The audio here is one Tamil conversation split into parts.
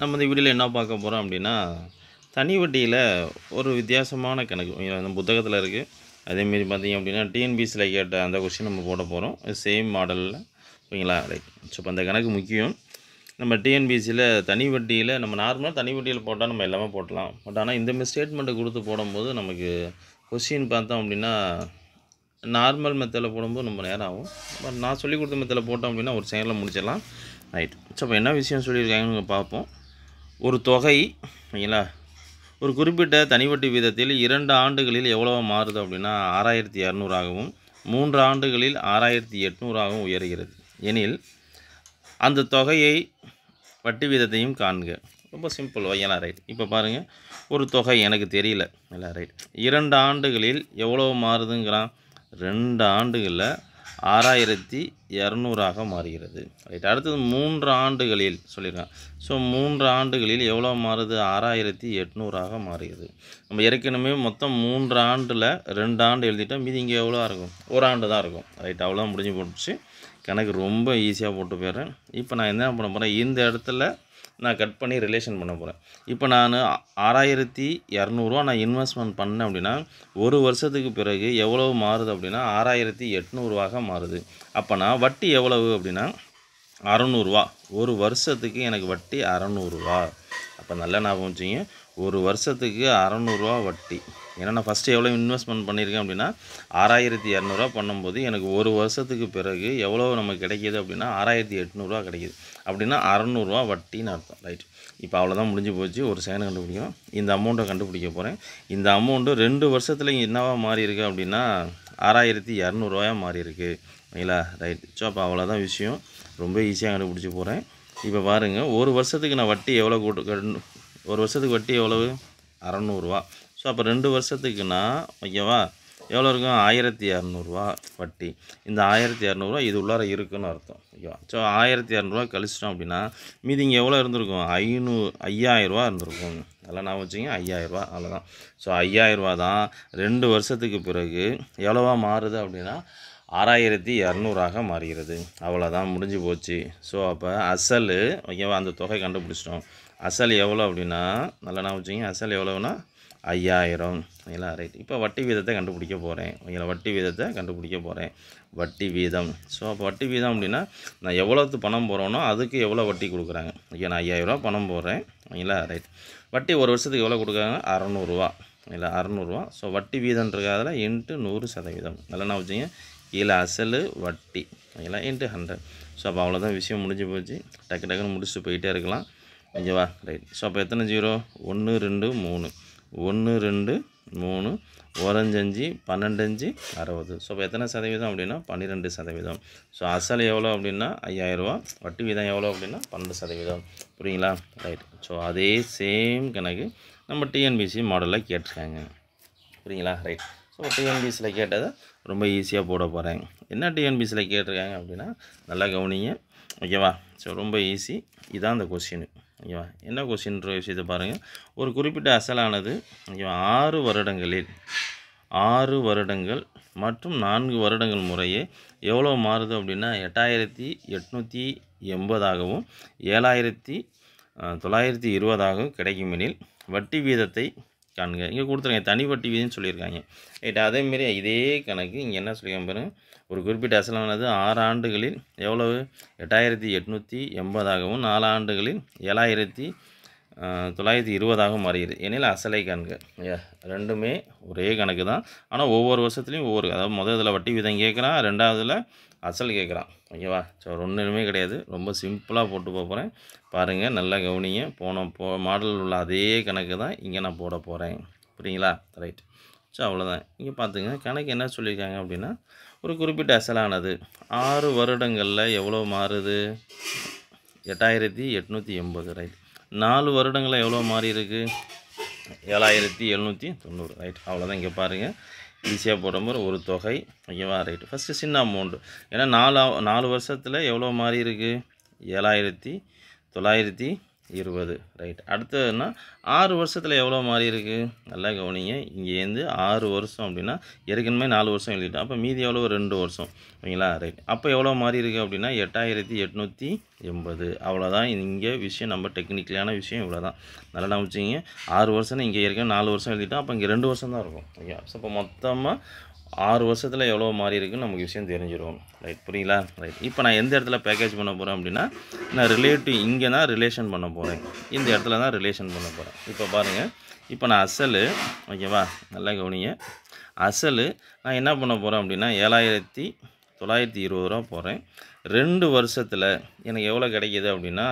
நம்ம இந்த வீடியோவில் என்ன பார்க்க போகிறோம் அப்படின்னா தனி வட்டியில் ஒரு வித்தியாசமான கணக்கு அந்த புத்தகத்தில் இருக்குது அதேமாரி பார்த்திங்க அப்படின்னா டிஎன்பிசியில் கேட்ட அந்த கொஷின் நம்ம போட போகிறோம் சேம் மாடலில் ஓகேங்களா ரைட் ஸோ இப்போ அந்த கணக்கு முக்கியம் நம்ம டிஎன்பிசியில் தனி வட்டியில் நம்ம நார்மலாக தனி வட்டியில் போட்டால் நம்ம எல்லாமே போடலாம் பட் ஆனால் இந்த மாதிரி ஸ்டேட்மெண்ட்டை கொடுத்து போடும்போது நமக்கு கொஷின் பார்த்தோம் அப்படின்னா நார்மல் மெத்தடில் போடும்போது நம்ம நேரம் ஆகும் பட் நான் சொல்லிக் கொடுத்த மெத்தடில் போட்டோம் அப்படின்னா ஒரு செயலில் முடிச்சிடலாம் ரைட் ஸோ அப்போ என்ன விஷயம் சொல்லியிருக்காங்கன்னு பார்ப்போம் ஒரு தொகை சரிங்களா ஒரு குறிப்பிட்ட தனிவட்டி வீதத்தில் இரண்டு ஆண்டுகளில் எவ்வளோ மாறுது அப்படின்னா ஆறாயிரத்தி இரநூறாகவும் மூன்று ஆண்டுகளில் ஆறாயிரத்தி எட்நூறாகவும் உயர்கிறது எனில் அந்த தொகையை வட்டி வீதத்தையும் காண்க ரொம்ப சிம்பிள் ஓகேலா ரைட் இப்போ பாருங்கள் ஒரு தொகை எனக்கு தெரியல எல்லாம் ரைட் இரண்டு ஆண்டுகளில் எவ்வளோ மாறுதுங்கிறான் ரெண்டு ஆண்டுகளில் ஆறாயிரத்தி இரநூறாக மாறுகிறது ரைட் அடுத்தது மூன்று ஆண்டுகளில் சொல்லியிருக்காங்க ஸோ மூன்று ஆண்டுகளில் எவ்வளோ மாறுது ஆறாயிரத்தி எட்நூறாக மாறுகிறது நம்ம ஏற்கனவே மொத்தம் மூன்று ஆண்டில் ரெண்டு ஆண்டு எழுதிட்டால் மீது இங்கே எவ்வளோ இருக்கும் ஒரு ஆண்டு தான் இருக்கும் ரைட் அவ்வளோ முடிஞ்சு போட்டுச்சு கணக்கு ரொம்ப ஈஸியாக போட்டு போயிடுறேன் இப்போ நான் என்ன பண்ண போகிறேன் இந்த இடத்துல நான் கட் பண்ணி ரிலேஷன் பண்ண போகிறேன் இப்போ நான் ஆறாயிரத்தி இரநூறுவா நான் இன்வெஸ்ட்மெண்ட் பண்ணேன் அப்படின்னா ஒரு வருஷத்துக்கு பிறகு எவ்வளவு மாறுது அப்படின்னா ஆறாயிரத்தி எட்நூறுவாக மாறுது அப்போ நான் வட்டி எவ்வளவு அப்படின்னா அறநூறுவா ஒரு வருஷத்துக்கு எனக்கு வட்டி அறநூறுவா அப்போ நல்லா ஞாபகம் வச்சுங்க ஒரு வருஷத்துக்கு அறநூறுவா வட்டி ஏன்னா நான் ஃபஸ்ட்டு எவ்வளோ இன்வெஸ்ட்மெண்ட் பண்ணியிருக்கேன் அப்படின்னா ஆறாயிரத்தி இரநூறுவா பண்ணும்போது எனக்கு ஒரு வருஷத்துக்கு பிறகு எவ்வளோ நமக்கு கிடைக்கிது அப்படின்னா ஆறாயிரத்தி எட்நூறுரூவா கிடைக்கிது அப்படின்னா அறநூறுவா வட்டின்னு அர்த்தம் ரைட் இப்போ அவ்வளோதான் முடிஞ்சு போச்சு ஒரு சேனை கண்டுபிடிக்கும் இந்த அமௌண்ட்டை கண்டுபிடிக்க போகிறேன் இந்த அமௌண்ட்டு ரெண்டு வருஷத்தில் என்னவா மாறி இருக்கு அப்படின்னா ஆறாயிரத்தி இரநூறுவாயாக மாறி இருக்குது ஓகேங்களா ரைட் ஸோ அப்போ அவ்வளோதான் விஷயம் ரொம்ப ஈஸியாக கண்டுபிடிச்சி போகிறேன் இப்போ பாருங்கள் ஒரு வருஷத்துக்கு நான் வட்டி எவ்வளோ கூட்டு ஒரு வருஷத்துக்கு வட்டி எவ்வளவு அறநூறுவா அப்போ ரெண்டு வருஷத்துக்குன்னா ஓகேவா எவ்வளோ இருக்கும் ஆயிரத்தி இரநூறுவா வட்டி இந்த ஆயிரத்தி இரநூறுவா இது உள்ளார இருக்குன்னு அர்த்தம் ஓகேவா ஸோ ஆயிரத்தி இரநூறுவா கழிச்சிட்டோம் அப்படின்னா மீதி இங்கே எவ்வளோ இருந்திருக்கும் ஐநூறு ஐயாயிரரூவா இருந்திருக்கும் அதெல்லாம் நான் வச்சுங்க ஐயாயிரரூவா அவ்வளோதான் ஸோ ஐயாயிரரூவா தான் ரெண்டு வருஷத்துக்கு பிறகு எவ்வளோவா மாறுது அப்படின்னா ஆறாயிரத்தி இரநூறாக மாறுகிறது அவ்வளோதான் முடிஞ்சு போச்சு ஸோ அப்போ அசல் ஓகேவா அந்த தொகை கண்டுபிடிச்சிட்டோம் அசல் எவ்வளோ அப்படின்னா நல்லா நான் வச்சுங்க அசல் எவ்வளோன்னா ஐயாயிரம் ஓகேங்களா ரைட் இப்போ வட்டி வீதத்தை கண்டுபிடிக்க போகிறேன் ஓகேங்களா வட்டி வீதத்தை கண்டுபிடிக்க போகிறேன் வட்டி வீதம் ஸோ அப்போ வட்டி வீதம் அப்படின்னா நான் எவ்வளோத்து பணம் போகிறோனோ அதுக்கு எவ்வளோ வட்டி கொடுக்குறாங்க ஓகே நான் ஐயாயிரரூவா பணம் போடுறேன் ஓகேங்களா ரைட் வட்டி ஒரு வருஷத்துக்கு எவ்வளோ கொடுக்குறாங்க அறநூறுவா இல்லை அறநூறுவா ஸோ வட்டி வீதன்றதுக்காக இன்ட்டு நூறு சதவீதம் நல்லா வச்சுங்க கீழே அசல் வட்டி ஓகேங்களா இன்ட்டு ஹண்ட்ரட் ஸோ அப்போ அவ்வளோதான் விஷயம் முடிஞ்சு போச்சு டக்கு டக்குன்னு முடிச்சுட்டு போயிட்டே இருக்கலாம் ஓகேவா ரைட் ஸோ அப்போ எத்தனை ஜீரோ ஒன்று ரெண்டு மூணு ஒன்று ரெண்டு மூணு ஓரஞ்சஞ்சு பன்னெண்டஞ்சு அறுபது ஸோ இப்போ எத்தனை சதவீதம் அப்படின்னா பன்னிரெண்டு சதவீதம் ஸோ அசல் எவ்வளோ அப்படின்னா ஐயாயிரரூவா வட்டி வீதம் எவ்வளோ அப்படின்னா பன்னெண்டு சதவீதம் புரியுங்களா ரைட் ஸோ அதே சேம் கணக்கு நம்ம டிஎன்பிசி மாடலில் கேட்டிருக்காங்க புரியுங்களா ரைட் ஸோ டிஎன்பிசியில் கேட்டதை ரொம்ப ஈஸியாக போட போகிறேன் என்ன டிஎன்பிசியில் கேட்டிருக்காங்க அப்படின்னா நல்லா கவனிங்க ஓகேவா ஸோ ரொம்ப ஈஸி இதான் அந்த கொஸ்டின் ஓகேவா என்ன கொஸ்டின் விஷயத்தை பாருங்கள் ஒரு குறிப்பிட்ட அசலானது ஓகேவா ஆறு வருடங்களில் ஆறு வருடங்கள் மற்றும் நான்கு வருடங்கள் முறையே எவ்வளோ மாறுது அப்படின்னா எட்டாயிரத்தி எட்நூற்றி எண்பதாகவும் ஏழாயிரத்தி தொள்ளாயிரத்தி இருபதாகவும் கிடைக்குமெனில் வட்டி வீதத்தை காண்க இங்கே கொடுத்துருங்க தனிப்பட்ட விதின்னு சொல்லியிருக்காங்க ரைட் அதேமாரி இதே கணக்கு இங்கே என்ன சொல்லியிருக்காங்க பாருங்கள் ஒரு குறிப்பிட்ட அசலானது ஆறு ஆண்டுகளில் எவ்வளவு எட்டாயிரத்தி எட்நூற்றி எண்பதாகவும் நாலு ஆண்டுகளில் ஏழாயிரத்தி தொள்ளாயிரத்தி இருபதாக மாறியது எனில் அசலை கணக்கு ரெண்டுமே ஒரே கணக்கு தான் ஆனால் ஒவ்வொரு வருஷத்துலையும் ஒவ்வொரு அதாவது முதல் இதில் வட்டி விதம் கேட்குறான் ரெண்டாவதில் அசல் கேட்குறான் ஓகேவா ஸோ ஒன்றுமே கிடையாது ரொம்ப சிம்பிளாக போட்டு போகிறேன் பாருங்கள் நல்லா கவனிங்க போன போ மாடல் உள்ள அதே கணக்கு தான் இங்கே நான் போட போகிறேன் புரியுங்களா ரைட் ஸோ அவ்வளோதான் இங்கே பார்த்துங்க கணக்கு என்ன சொல்லியிருக்காங்க அப்படின்னா ஒரு குறிப்பிட்ட அசலானது ஆறு வருடங்களில் எவ்வளோ மாறுது எட்டாயிரத்தி எட்நூற்றி எண்பது ரைட் நாலு வருடங்களில் எவ்வளோ மாறி இருக்குது ஏழாயிரத்தி எழுநூற்றி தொண்ணூறு ரைட் அவ்வளோதான் இங்கே பாருங்கள் ஈஸியாக போடுற மாதிரி ஒரு தொகை ஐயவா ரைட்டு ஃபஸ்ட்டு சின்ன அமௌண்ட்டு ஏன்னா நாலு நாலு வருஷத்தில் எவ்வளோ மாறி இருக்குது ஏழாயிரத்தி தொள்ளாயிரத்தி இருபது ரைட் அடுத்ததுன்னா ஆறு வருஷத்தில் எவ்வளோ மாறி இருக்குது நல்லா கவனிங்க இங்கேருந்து ஆறு வருஷம் அப்படின்னா ஏற்கனவே நாலு வருஷம் எழுதிட்டோம் அப்போ மீதி எவ்வளோ ரெண்டு வருஷம் ஓகேங்களா ரைட் அப்போ எவ்வளோ மாறி இருக்குது அப்படின்னா எட்டாயிரத்தி எட்நூற்றி எண்பது அவ்வளோதான் இங்கே விஷயம் நம்ம டெக்னிக்கலான விஷயம் இவ்வளோ தான் நல்லா நம்பிச்சிங்க ஆறு வருஷம் இங்கே ஏற்கனவே நாலு வருஷம் எழுதிட்டோம் அப்போ இங்கே ரெண்டு வருஷம் தான் இருக்கும் ஓகே ஸோ இப்போ மொத்தமாக ஆறு வருஷத்தில் எவ்வளோ மாறி இருக்குன்னு நமக்கு விஷயம் தெரிஞ்சிடும் ரைட் புரியுங்களா ரைட் இப்போ நான் எந்த இடத்துல பேக்கேஜ் பண்ண போகிறேன் அப்படின்னா நான் ரிலேட்டிவ் இங்கே தான் ரிலேஷன் பண்ண போகிறேன் இந்த இடத்துல தான் ரிலேஷன் பண்ண போகிறேன் இப்போ பாருங்கள் இப்போ நான் அசல் ஓகேவா நல்லா கவனிங்க அசல் நான் என்ன பண்ண போகிறேன் அப்படின்னா ஏழாயிரத்தி தொள்ளாயிரத்தி இருபது ரூபா போகிறேன் ரெண்டு வருஷத்தில் எனக்கு எவ்வளோ கிடைக்கிது அப்படின்னா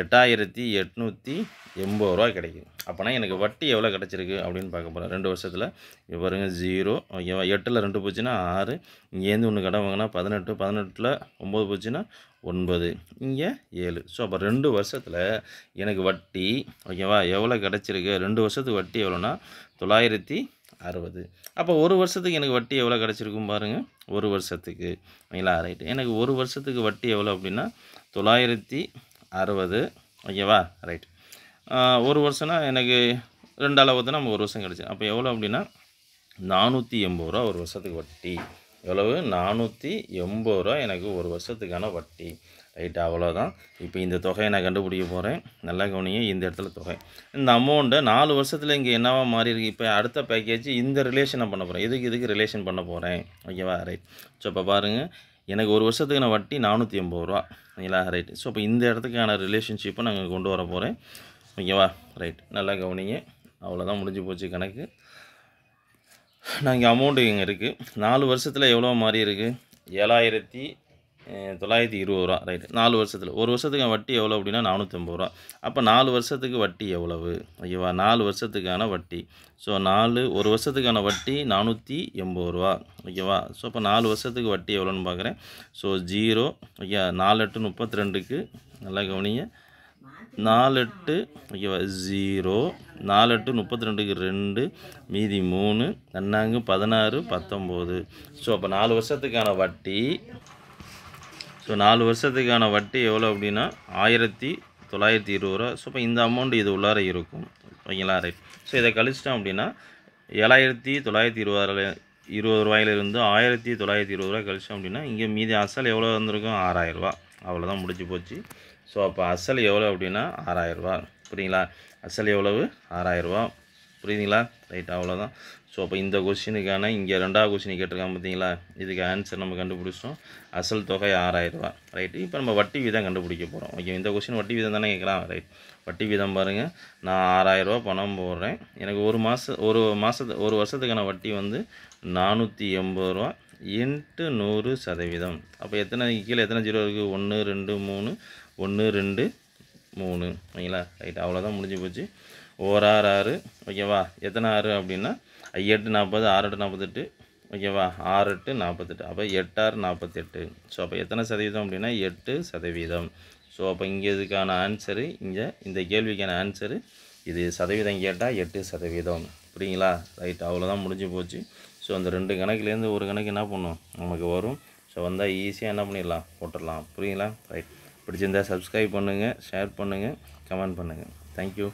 எட்டாயிரத்தி எட்நூற்றி எண்பது ரூபா கிடைக்கும் அப்போனா எனக்கு வட்டி எவ்வளோ கிடச்சிருக்கு அப்படின்னு பார்க்க போகிறேன் ரெண்டு வருஷத்தில் இவருங்க பாருங்கள் ஜீரோ ஓகேவா எட்டில் ரெண்டு போச்சுன்னா ஆறு இங்கேருந்து ஒன்று கடன் வாங்கினா பதினெட்டு பதினெட்டில் ஒம்பது போச்சுன்னா ஒன்பது இங்கே ஏழு ஸோ அப்போ ரெண்டு வருஷத்தில் எனக்கு வட்டி ஓகேவா எவ்வளோ கிடச்சிருக்கு ரெண்டு வருஷத்துக்கு வட்டி எவ்வளோன்னா தொள்ளாயிரத்தி அறுபது அப்போ ஒரு வருஷத்துக்கு எனக்கு வட்டி எவ்வளோ கிடச்சிருக்கும் பாருங்கள் ஒரு வருஷத்துக்கு ஓகேங்களா ரைட்டு எனக்கு ஒரு வருஷத்துக்கு வட்டி எவ்வளோ அப்படின்னா தொள்ளாயிரத்தி அறுபது ஓகேவா ரைட் ஒரு வருஷம்னா எனக்கு ரெண்டு அளவு தான் நம்ம ஒரு வருஷம் கிடச்சி அப்போ எவ்வளோ அப்படின்னா நானூற்றி எண்பது ரூபா ஒரு வருஷத்துக்கு வட்டி எவ்வளவு நானூற்றி எண்பது ரூபா எனக்கு ஒரு வருஷத்துக்கான வட்டி ரைட்டு அவ்வளோதான் இப்போ இந்த தொகையை நான் கண்டுபிடிக்க போகிறேன் நல்லா கவனிங்க இந்த இடத்துல தொகை இந்த அமௌண்ட்டை நாலு வருஷத்தில் இங்கே என்னவா மாறி இருக்கு இப்போ அடுத்த பேக்கேஜ் இந்த ரிலேஷனை பண்ண போகிறேன் எதுக்கு இதுக்கு ரிலேஷன் பண்ண போகிறேன் ஓகேவா ரைட் ஸோ இப்போ பாருங்கள் எனக்கு ஒரு வருஷத்துக்கு நான் வட்டி நானூற்றி எண்பது ரூபா சரிங்களா ரைட் ஸோ இப்போ இந்த இடத்துக்கான ரிலேஷன்ஷிப்பை நாங்கள் கொண்டு வர போகிறேன் ஓகேவா ரைட் நல்லா கவனிங்க அவ்வளோதான் முடிஞ்சு போச்சு கணக்கு நான் இங்கே அமௌண்ட்டு இங்கே இருக்குது நாலு வருஷத்தில் எவ்வளோ மாறி இருக்குது ஏழாயிரத்தி தொள்ளாயிரத்தி இருபது ரூபா ரைட்டு நாலு வருஷத்தில் ஒரு வருஷத்துக்கு வட்டி எவ்வளோ அப்படின்னா நானூற்றம்பது ரூபா அப்போ நாலு வருஷத்துக்கு வட்டி எவ்வளவு ஓகேவா நாலு வருஷத்துக்கான வட்டி ஸோ நாலு ஒரு வருஷத்துக்கான வட்டி நானூற்றி எண்பது ரூபா ஓகேவா ஸோ அப்போ நாலு வருஷத்துக்கு வட்டி எவ்வளோன்னு பார்க்குறேன் ஸோ ஜீரோ ஓகே நாலு எட்டு முப்பத்தி ரெண்டுக்கு நல்லா கவனிங்க நாலு எட்டு ஓகேவா ஜீரோ நாலு எட்டு முப்பத்தி ரெண்டுக்கு ரெண்டு மீதி மூணு நன்னாங்கு பதினாறு பத்தொம்போது ஸோ அப்போ நாலு வருஷத்துக்கான வட்டி ஸோ நாலு வருஷத்துக்கான வட்டி எவ்வளோ அப்படின்னா ஆயிரத்தி தொள்ளாயிரத்தி இருபது ரூபா ஸோ இப்போ இந்த அமௌண்ட் இது உள்ளார இருக்கும் ஓகேங்களா ரைட் ஸோ இதை கழிச்சிட்டோம் அப்படின்னா ஏழாயிரத்தி தொள்ளாயிரத்தி இருபது இருபது ரூபாயிலிருந்து ஆயிரத்தி தொள்ளாயிரத்தி இருபது ரூபா கழிச்சோம் அப்படின்னா இங்கே மீதி அசல் எவ்வளோ வந்திருக்கும் ஆறாயிரரூபா அவ்வளோதான் முடிஞ்சு போச்சு ஸோ அப்போ அசல் எவ்வளோ அப்படின்னா ஆறாயிரரூபா புரியுங்களா அசல் எவ்வளவு ஆறாயிரரூபா புரியுதுங்களா ரைட் அவ்வளோதான் ஸோ அப்போ இந்த கொஷினுக்கான இங்கே ரெண்டாவது கொஷின் கேட்டிருக்காங்க பார்த்தீங்களா இதுக்கு ஆன்சர் நம்ம கண்டுபிடிச்சோம் அசல் தொகை ஆறாயிரரூபா ரைட்டு இப்போ நம்ம வட்டி வீதம் கண்டுபிடிக்க போகிறோம் ஓகே இந்த கொஷின் வட்டி வீதம் தானே கேட்குறான் ரைட் வட்டி வீதம் பாருங்கள் நான் ஆறாயிரரூபா பணம் போடுறேன் எனக்கு ஒரு மாத ஒரு மாதத்து ஒரு வருஷத்துக்கான வட்டி வந்து நானூற்றி எண்பது ரூபா எட்டு நூறு சதவீதம் அப்போ எத்தனை கீழே எத்தனை ஜீரோ இருக்குது ஒன்று ரெண்டு மூணு ஒன்று ரெண்டு மூணு ஓகேங்களா ரைட் அவ்வளோதான் முடிஞ்சு போச்சு ஓர் ஆறு ஆறு ஓகேவா எத்தனை ஆறு அப்படின்னா எட்டு நாற்பது ஆறு எட்டு நாற்பத்தெட்டு ஓகேவா ஆறு எட்டு நாற்பத்தெட்டு அப்போ எட்டாறு நாற்பத்தெட்டு ஸோ அப்போ எத்தனை சதவீதம் அப்படின்னா எட்டு சதவீதம் ஸோ அப்போ இங்கே இதுக்கான ஆன்சரு இங்கே இந்த கேள்விக்கான ஆன்சரு இது சதவீதம் கேட்டால் எட்டு சதவீதம் புரியுங்களா ரைட் அவ்வளோதான் முடிஞ்சு போச்சு ஸோ அந்த ரெண்டு கணக்குலேருந்து ஒரு கணக்கு என்ன பண்ணும் நமக்கு வரும் ஸோ வந்தால் ஈஸியாக என்ன பண்ணிடலாம் போட்டுடலாம் புரியுங்களா ரைட் பிடிச்சிருந்தால் சப்ஸ்கிரைப் பண்ணுங்கள் ஷேர் பண்ணுங்கள் கமெண்ட் பண்ணுங்கள் தேங்க்யூ